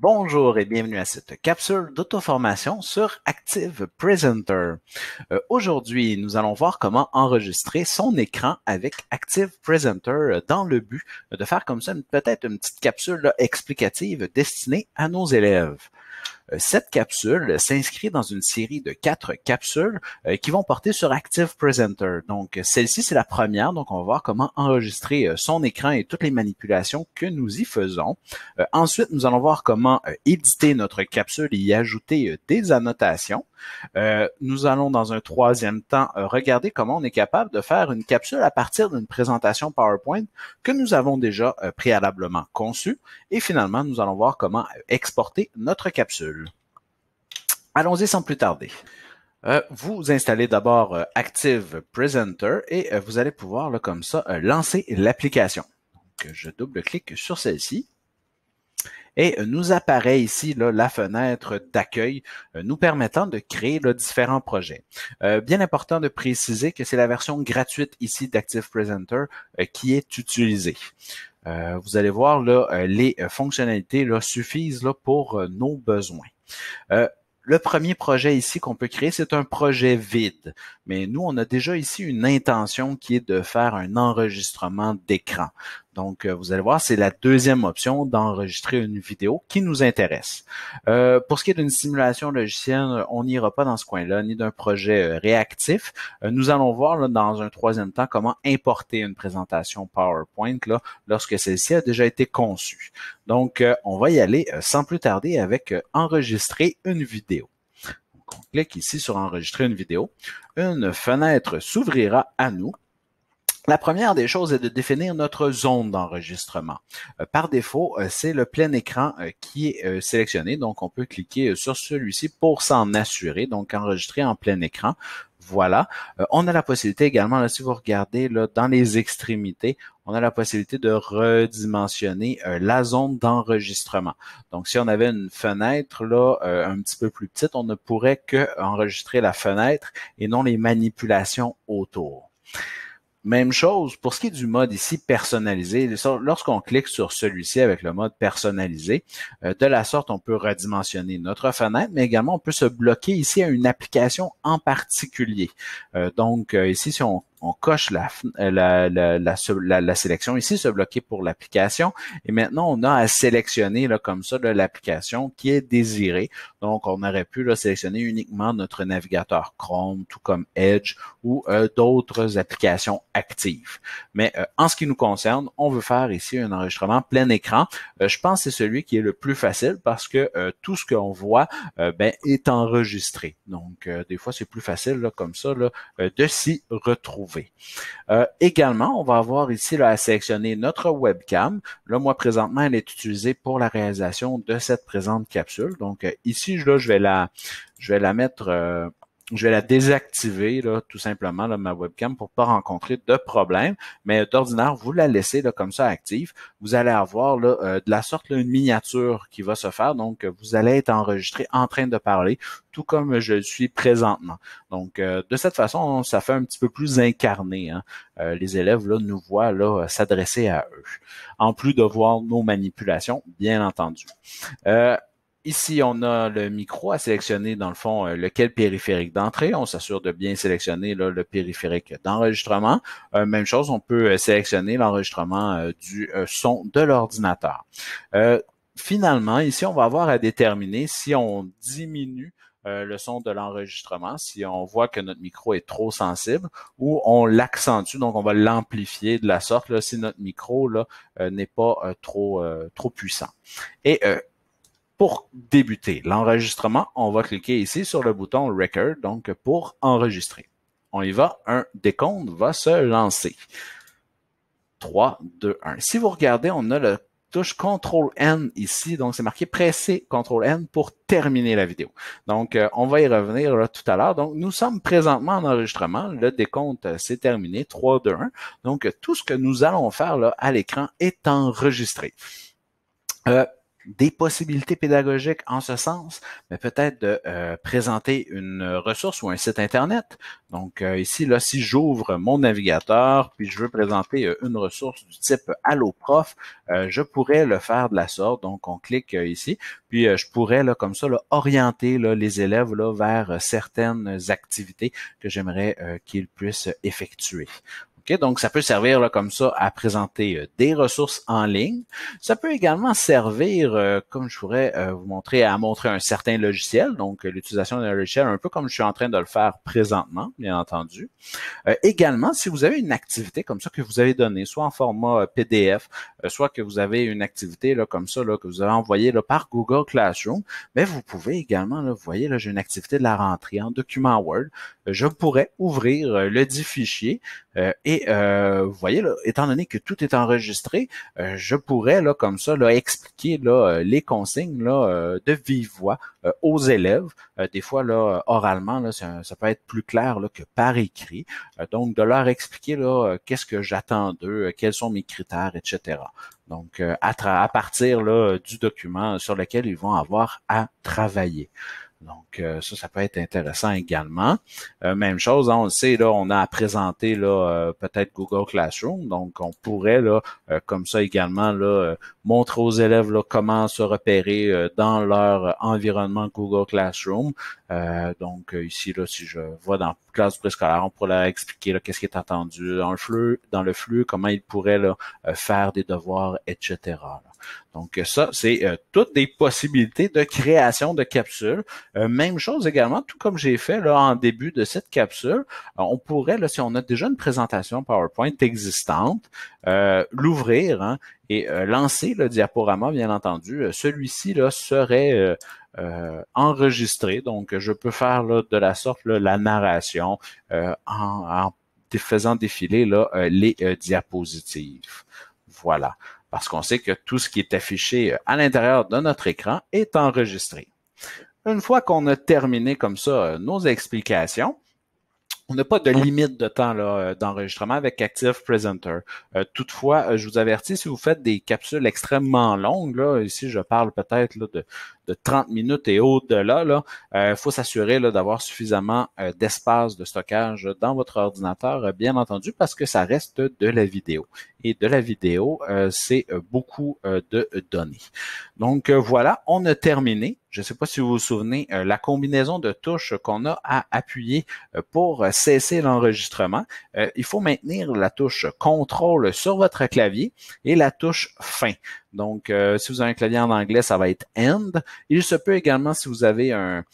Bonjour et bienvenue à cette capsule d'auto-formation sur Active Presenter. Euh, aujourd'hui, nous allons voir comment enregistrer son écran avec Active Presenter euh, dans le but de faire comme ça peut-être une petite capsule explicative destinée à nos élèves. Cette euh, capsule euh, s'inscrit dans une série de quatre capsules euh, qui vont porter sur Active Presenter. Donc, celle-ci, c'est la première. Donc, on va voir comment enregistrer son écran et toutes les manipulations que nous y faisons. Ensuite, nous allons voir comment éditer notre capsule et y ajouter des annotations. Euh, nous allons dans un troisième temps euh, regarder comment on est capable de faire une capsule à partir d'une présentation PowerPoint que nous avons déjà euh, préalablement conçue. Et finalement, nous allons voir comment exporter notre capsule. Allons-y sans plus tarder. vous installez d'abord Active Presenter et vous allez pouvoir là, comme ça lancer l'application. Donc, je double-clique sur celle-ci et euh, nous apparaît ici la fenêtre d'accueil euh, nous permettant de créer différents projets. Euh, bien important de préciser que c'est la version gratuite ici d'Active Presenter qui est utilisée. vous allez voir là, les fonctionnalités là, suffisent là, pour nos besoins. le premier projet ici qu'on peut créer, c'est un projet vide. Mais nous, on a déjà ici une intention qui est de faire un enregistrement d'écran. Donc, euh, vous allez voir, c'est la deuxième option d'enregistrer une vidéo qui nous intéresse. Euh, pour ce qui est d'une simulation logicielle, on n'ira pas dans ce coin-là, ni d'un projet euh, réactif. nous allons voir dans un troisième temps comment importer une présentation PowerPoint là, lorsque celle-ci a déjà été conçue. Donc, on va y aller sans plus tarder avec enregistrer une vidéo. Donc, on clique ici sur enregistrer une vidéo. Une fenêtre s'ouvrira à nous la première des choses est de définir notre zone d'enregistrement. Euh, par défaut, euh, c'est le plein écran euh, qui est sélectionné, donc on peut cliquer sur celui-ci pour s'en assurer, donc enregistrer en plein écran. Voilà. on a la possibilité également, là, si vous regardez là, dans les extrémités, on a la possibilité de redimensionner la zone d'enregistrement. Donc, si on avait une fenêtre là un petit peu plus petite, on ne pourrait que enregistrer la fenêtre et non les manipulations autour. Même chose pour ce qui est du mode ici personnalisé. Lorsqu'on clique sur celui-ci avec le mode personnalisé, euh, de la sorte, on peut redimensionner notre fenêtre, mais également on peut se bloquer ici à une application en particulier. Euh, donc euh, ici, si on on coche la, euh, la, la, sélection ici, se bloquer pour l'application. Et maintenant, on a à sélectionner là, comme ça l'application qui est désirée. Donc, on aurait pu là, sélectionner uniquement notre navigateur Chrome, tout comme Edge ou euh, d'autres applications actives. Mais euh, en ce qui nous concerne, on veut faire ici un enregistrement plein écran. je pense que c'est celui qui est le plus facile parce que tout ce qu'on voit ben, est enregistré. Donc, des fois, c'est plus facile là, comme ça là, de s'y retrouver. Euh, également, on va avoir ici à sélectionner notre webcam. Là, moi, présentement, elle est utilisée pour la réalisation de cette présente capsule. Donc, euh, ici, là, je vais la, je vais la mettre euh, je vais la désactiver là, tout simplement, là, ma webcam, pour pas rencontrer de problème. Mais d'ordinaire, vous la laissez là, comme ça active. Vous allez avoir là, euh, de la sorte une miniature qui va se faire. Donc, euh, vous allez être enregistré en train de parler, tout comme je le suis présentement. Donc, euh, de cette façon, ça fait un petit peu plus incarné. Hein. les élèves là, nous voient là, s'adresser à eux, en plus de voir nos manipulations, bien entendu. Euh, Ici, on a le micro à sélectionner, dans le fond, euh, lequel périphérique d'entrée. On s'assure de bien sélectionner le périphérique d'enregistrement. Euh, même chose, on peut euh, sélectionner l'enregistrement du son de l'ordinateur. finalement, ici, on va avoir à déterminer si on diminue le son de l'enregistrement, si on voit que notre micro est trop sensible ou on l'accentue, donc on va l'amplifier de la sorte là, si notre micro n'est pas trop, trop puissant. Et pour débuter l'enregistrement, on va cliquer ici sur le bouton Record, donc pour enregistrer. On y va, un décompte va se lancer. 3, 2, 1. Si vous regardez, on a le touche CTRL N ici, donc c'est marqué presser CTRL N pour terminer la vidéo. Donc, euh, on va y revenir tout à l'heure. Donc, nous sommes présentement en enregistrement. Le décompte euh, s'est terminé, 3, 2, 1. Donc, euh, tout ce que nous allons faire là, à l'écran est enregistré. Euh, des possibilités pédagogiques en ce sens, mais peut-être de euh, présenter une ressource ou un site Internet. Donc euh, ici, là, si j'ouvre mon navigateur, puis je veux présenter euh, une ressource du type AlloProf, prof, je pourrais le faire de la sorte. Donc on clique ici, puis je pourrais, là, comme ça, orienter là, les élèves là, vers certaines activités que j'aimerais qu'ils puissent effectuer donc, ça peut servir là, comme ça à présenter euh, des ressources en ligne. Ça peut également servir, euh, comme je pourrais euh, vous montrer, à montrer un certain logiciel, donc l'utilisation d'un logiciel, un peu comme je suis en train de le faire présentement, bien entendu. également, si vous avez une activité comme ça que vous avez donnée, soit en format PDF, soit que vous avez une activité là, comme ça là, que vous avez envoyée par Google Classroom, mais vous pouvez également, là, vous voyez, là, j'ai une activité de la rentrée en document Word je pourrais ouvrir euh, le dit fichier euh, et euh, vous voyez là, étant donné que tout est enregistré, je pourrais là comme ça là expliquer là les consignes là de vive voix aux élèves. des fois là oralement ça, peut être plus clair que par écrit. donc de leur expliquer là qu'est-ce que j'attends d'eux, quels sont mes critères, etc. Donc, à, à partir là, du document sur lequel ils vont avoir à travailler. Donc, euh, ça, ça peut être intéressant également. Euh, même chose, hein, on le sait, là, on a à présenter là, euh, peut-être Google Classroom. Donc, on pourrait, là, comme ça également, là, montrer aux élèves là, comment se repérer dans leur environnement Google Classroom. donc, ici, là, si je vois dans classe préscolaire, on pourrait leur expliquer là, qu'est-ce qui est attendu dans le flux, dans le flux, comment ils pourraient là, faire des devoirs, etc. Donc ça, c'est euh, toutes des possibilités de création de capsules. Euh, même chose également, tout comme j'ai fait là en début de cette capsule, euh, on pourrait, si on a déjà une présentation PowerPoint existante, l'ouvrir hein, et lancer le diaporama, bien entendu. Celui-ci là serait enregistré. Donc, je peux faire de la sorte la narration en, faisant défiler là, les diapositives. Voilà parce qu'on sait que tout ce qui est affiché euh, à l'intérieur de notre écran est enregistré. Une fois qu'on a terminé comme ça euh, nos explications, on n'a pas de limite de temps là, euh, d'enregistrement avec Active Presenter. Euh, toutefois, euh, je vous avertis, si vous faites des capsules extrêmement longues, là, ici je parle peut-être de, de 30 minutes et au-delà, il faut s'assurer là, d'avoir suffisamment d'espace de stockage dans votre ordinateur, bien entendu, parce que ça reste de la vidéo. Et de la vidéo, c'est beaucoup de données. Donc voilà, on a terminé je ne sais pas si vous vous souvenez, euh, la combinaison de touches qu'on a à appuyer euh, pour euh, cesser l'enregistrement. il faut maintenir la touche contrôle sur votre clavier et la touche fin. Donc, euh, si vous avez un clavier en anglais, ça va être end. Il se peut également, si vous avez un,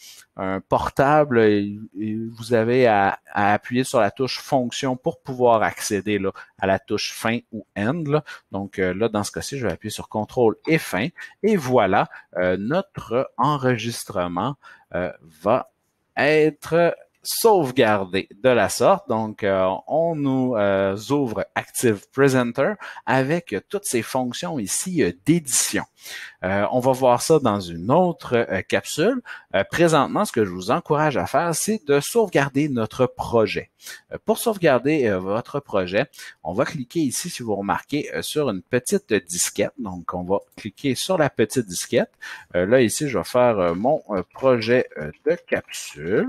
portable, euh, vous avez à, appuyer sur la touche fonction pour pouvoir accéder là, à la touche fin ou end. Donc, euh, là, dans ce cas-ci, je vais appuyer sur contrôle et fin. Et voilà, notre enregistrement va être sauvegarder de la sorte. Donc, euh, on nous euh, ouvre Active Presenter avec toutes ces fonctions ici euh, d'édition. on va voir ça dans une autre capsule. présentement, ce que je vous encourage à faire, c'est de sauvegarder notre projet. pour sauvegarder votre projet, on va cliquer ici, si vous remarquez, sur une petite disquette. Donc, on va cliquer sur la petite disquette. là, ici, je vais faire mon projet de capsule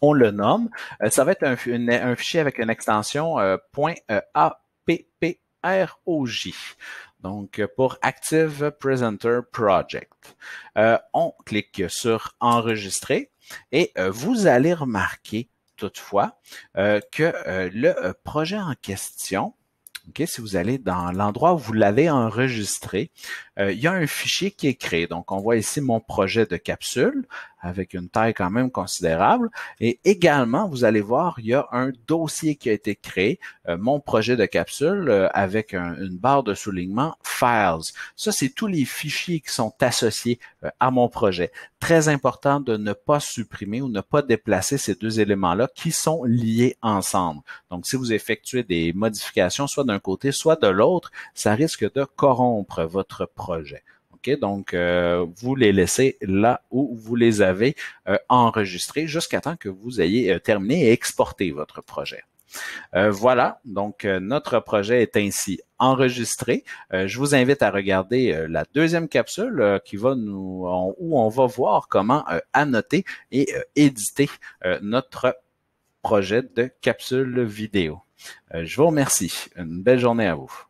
on le nomme. Euh, ça va être un, un, fichier avec une extension euh, euh Donc, euh, pour Active Presenter Project, on clique sur Enregistrer et vous allez remarquer toutefois que le projet en question, si vous allez dans l'endroit où vous l'avez enregistré, euh, il y a un fichier qui est créé. Donc, on voit ici mon projet de capsule avec une taille quand même considérable. Et également, vous allez voir, il y a un dossier qui a été créé, euh, mon projet de capsule euh, avec une barre de soulignement Files. Ça, c'est tous les fichiers qui sont associés à mon projet. Très important de ne pas supprimer ou ne pas déplacer ces deux éléments-là qui sont liés ensemble. Donc, si vous effectuez des modifications soit d'un côté, soit de l'autre, ça risque de corrompre votre projet projet. donc, euh, vous les laissez là où vous les avez euh, enregistrés jusqu'à temps que vous ayez euh, terminé et exporté votre projet. voilà, donc notre projet est ainsi enregistré. je vous invite à regarder la deuxième capsule qui va nous où on va voir comment annoter et éditer notre projet de capsule vidéo. je vous remercie. Une belle journée à vous.